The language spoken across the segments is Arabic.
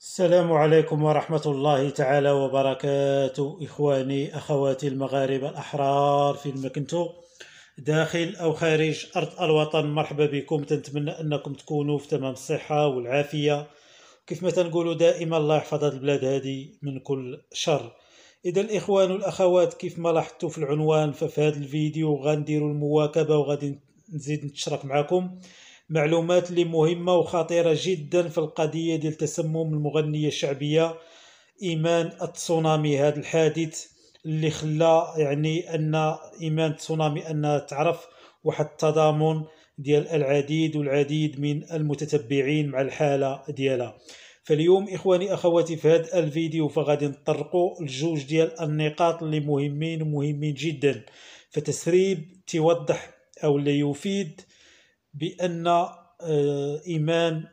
السلام عليكم ورحمة الله تعالى وبركاته إخواني أخواتي المغاربة الأحرار في كنتو داخل أو خارج أرض الوطن مرحبا بكم تنتمنى أنكم تكونوا في تمام الصحة والعافية كيف ما تنقولوا دائما الله يحفظ هذه البلاد هذه من كل شر اذا الاخوان والاخوات كيف ما لاحظتوا في العنوان ففي هذا الفيديو غنديروا المواكبه وغادي نزيد نتشرك معكم معلومات اللي مهمه وخطيره جدا في القضيه ديال تسمم المغنيه الشعبيه ايمان التسونامي هذا الحادث اللي خلى يعني ان ايمان التسونامي انها تعرف واحد التضامن ديال العديد والعديد من المتتبعين مع الحاله ديالها فاليوم اخواني اخواتي في هذا الفيديو فغادي نطرقوا لجوج ديال النقاط اللي مهمين ومهمين جدا فتسريب توضح او اللي يفيد بان آه، ايمان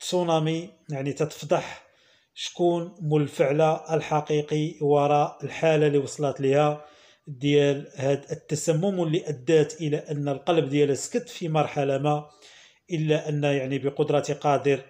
تسونامي يعني تتفضح شكون الفعله الحقيقي وراء الحاله اللي وصلت لها ديال هذا التسمم اللي ادات الى ان القلب ديالها سكت في مرحله ما الا ان يعني بقدره قادر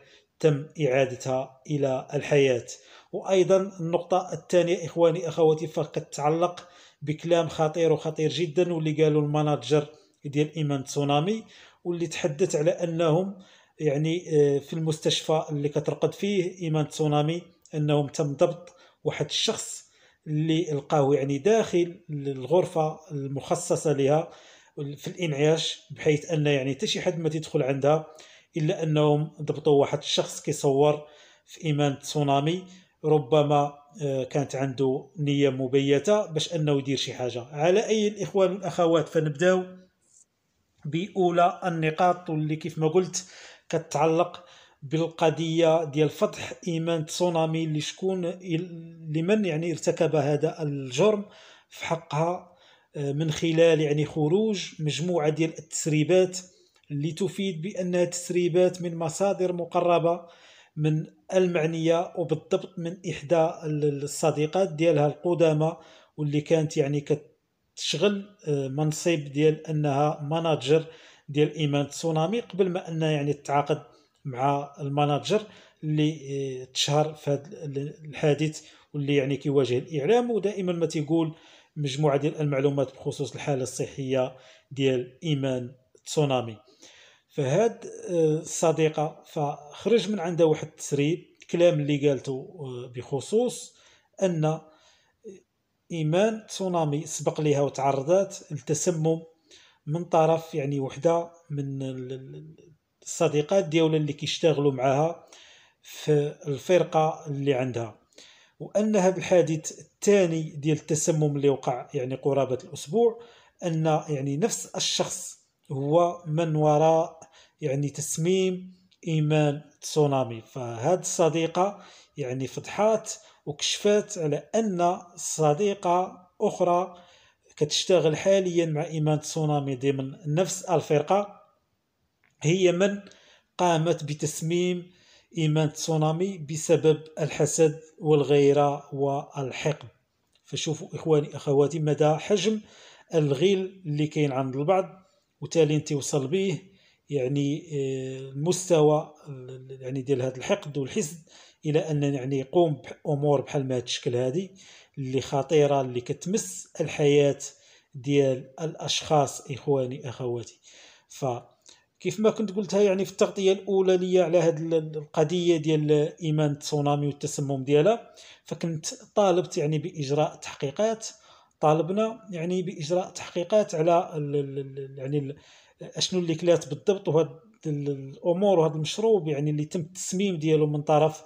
تم اعادتها الى الحياه وايضا النقطه الثانيه اخواني اخواتي فقد تعلق بكلام خطير وخطير جدا واللي قالوا المناجر ديال ايمان تسونامي واللي تحدث على انهم يعني آه، في المستشفى اللي كترقد فيه ايمان تسونامي انهم تم ضبط واحد الشخص اللي لقاه يعني داخل الغرفه المخصصه لها في الانعاش بحيث ان يعني حتى شي حد ما تيدخل عندها الا انهم ضبطوا واحد الشخص كيصور في ايمان تسونامي ربما آه، كانت عنده نيه مبيته باش انه يدير شي حاجه على اي الاخوان والاخوات فنبداو باولى النقاط اللي كيف ما قلت كتعلق بالقضيه ديال فتح ايمان تسونامي اللي شكون لمن يعني ارتكب هذا الجرم في حقها آه، من خلال يعني خروج مجموعه ديال التسريبات اللي تفيد بانها تسريبات من مصادر مقربه من المعنيه وبالضبط من احدى الصديقات ديالها القدامى واللي كانت يعني كت تشغل آه، منصب ديال انها ماناجر ديال ايمان تسونامي قبل ما انها يعني تتعاقد مع الماناجر اللي آه، تشهر في هذا الحادث واللي يعني كيواجه الاعلام ودائما ما تيقول مجموعه ديال المعلومات بخصوص الحاله الصحيه ديال ايمان تسونامي فهاد آه، الصديقه فخرج من عندها واحد التسريب الكلام اللي قالته بخصوص ان ايمان تسونامي سبق لها وتعرضت للتسمم من طرف يعني وحده من الصديقات ديالها اللي كيشتغلوا معها في الفرقه اللي عندها وانها بالحادث الحادث الثاني ديال التسمم اللي وقع يعني قرابه الاسبوع ان يعني نفس الشخص هو من وراء يعني تسميم ايمان تسونامي فهاد الصديقه يعني فضحات وكشفات على أن صديقة أخرى كتشتغل حاليا مع إيمان تسونامي ضمن نفس الفرقة هي من قامت بتسميم إيمان تسونامي بسبب الحسد والغيرة والحقد فشوفوا إخواني أخواتي مدى حجم الغل اللي كاين عند البعض انت تيوصل به يعني آه، المستوى يعني ديال هذا الحقد والحسد الى ان يعني يقوم بامور بحال ما الشكل هذه اللي خطيره اللي كتمس الحياه ديال الاشخاص اخواني اخواتي ف كيف ما كنت قلتها يعني في التغطيه الاولى ليا على هذه القضيه ديال ايمان التسونامي والتسمم ديالها فكنت طالبت يعني باجراء تحقيقات طالبنا يعني باجراء تحقيقات على الـ يعني الـ اشنو اللي كلات بالضبط وهاد الامور وهذا المشروب يعني اللي تم التسميم ديالو من طرف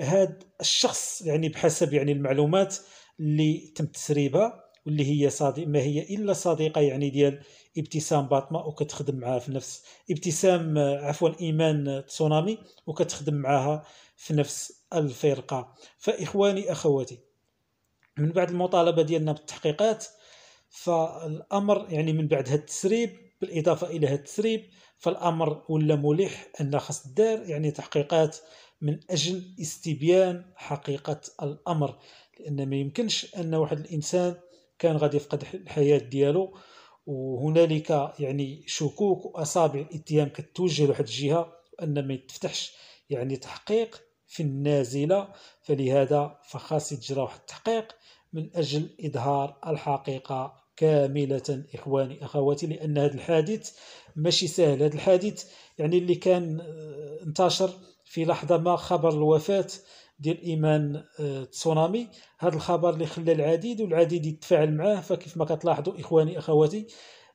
هاد الشخص يعني بحسب يعني المعلومات اللي تم تسريبها واللي هي صديق ما هي الا صديقه يعني ديال ابتسام باطمه وكتخدم معها في نفس ابتسام عفوا ايمان تسونامي وكتخدم معها في نفس الفرقه فاخواني اخواتي من بعد المطالبه ديالنا بالتحقيقات فالامر يعني من بعد هذا التسريب بالاضافه الى هذا التسريب فالامر ولا ملح ان خاص الدار يعني تحقيقات من اجل استبيان حقيقه الامر لان ما يمكنش ان واحد الانسان كان غادي يفقد الحياه ديالو وهنالك يعني شكوك واصابع الاتهام كتوجه لواحد الجهه ان ما يتفتحش يعني تحقيق في النازله فلهذا فخاص يجرى واحد التحقيق من اجل اظهار الحقيقه كاملة إخواني أخواتي لأن هذا الحادث ماشي سهل هذا الحادث يعني اللي كان آه، انتشر في لحظة ما خبر الوفاة ديال إيمان آه، تسونامي هذا الخبر اللي خلى العديد والعديد يتفاعل معاه فكيف ما كتلاحظوا إخواني أخواتي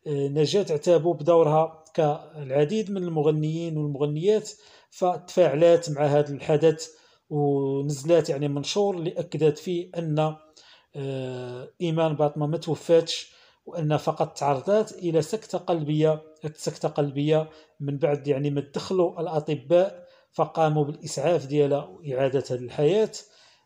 آه، نجاة اعتابوا بدورها كالعديد من المغنيين والمغنيات فتفاعلات مع هذا الحدث ونزلات يعني منشور اللي أكدت فيه أن آه، ايمان باطمه ما توفاتش وان فقط تعرضات الى سكته قلبيه السكته قلبيه من بعد يعني ما دخلوا الاطباء فقاموا بالاسعاف ديالها واعادتها للحياه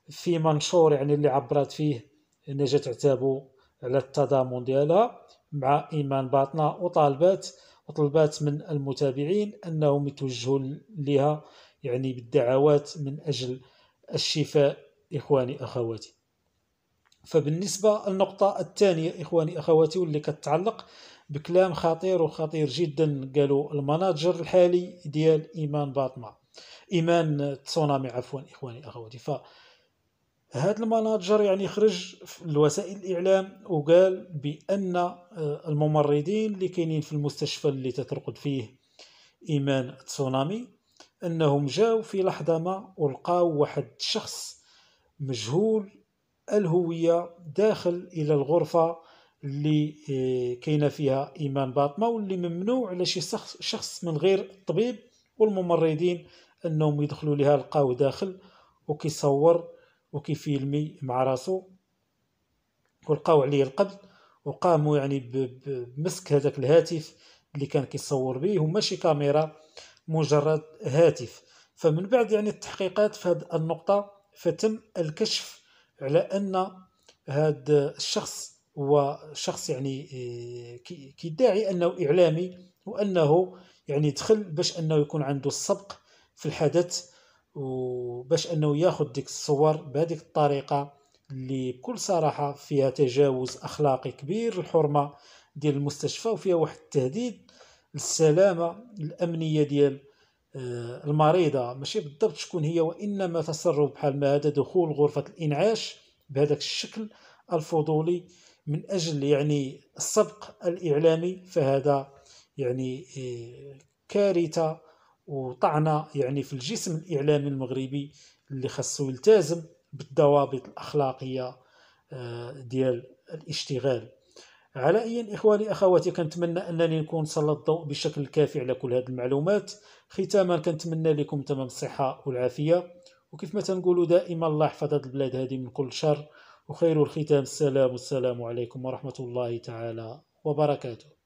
في منشور يعني اللي عبرت فيه نجاة عتابو على التضامن ديالها مع ايمان باطنه وطالبات وطلبات من المتابعين انهم يتوجهوا لها يعني بالدعوات من اجل الشفاء اخواني اخواتي فبالنسبة للنقطة الثانية إخواني أخواتي واللي كتعلق بكلام خطير وخطير جدا قالوا المناجر الحالي ديال إيمان باطمة إيمان تسونامي عفوا إخواني أخواتي ف المناجر يعني خرج في الوسائل الإعلام وقال بأن آه، الممرضين اللي كاينين في المستشفى اللي تترقد فيه إيمان تسونامي أنهم جاو في لحظة ما ولقاو واحد الشخص مجهول الهوية داخل إلى الغرفة اللي آه، كاينه فيها ايمان باطنه واللي ممنوع على شي شخص من غير الطبيب والممرضين انهم يدخلوا لها لقاو داخل وكيصور وكيفيلمي مع راسو ولقاو عليه القبض وقاموا يعني بمسك هذاك الهاتف اللي كان كيصور به وماشي كاميرا مجرد هاتف فمن بعد يعني التحقيقات في هذه النقطه فتم الكشف على ان هذا الشخص هو شخص يعني آه، كيدعي انه اعلامي وانه يعني دخل باش انه يكون عنده السبق في الحدث وباش انه ياخذ ديك الصور بهذيك الطريقه اللي بكل صراحه فيها تجاوز اخلاقي كبير الحرمه ديال المستشفى وفيها واحد التهديد للسلامه الامنيه ديال آه، المريضه ماشي بالضبط شكون هي وانما تسرب بحال ما هذا دخول غرفه الانعاش بهذاك الشكل الفضولي من اجل يعني السبق الاعلامي فهذا يعني آه، كارثه وطعنه يعني في الجسم الاعلامي المغربي اللي خاصو يلتزم بالضوابط الاخلاقيه آه، ديال الاشتغال على اي اخواني اخواتي كنتمنى انني نكون سلط الضوء بشكل كافي على كل هذه المعلومات ختاما كنتمنى لكم تمام الصحه والعافيه وكيف ما تنقولوا دائما الله يحفظ هذه البلاد هذه من كل شر وخير الختام السلام والسلام عليكم ورحمه الله تعالى وبركاته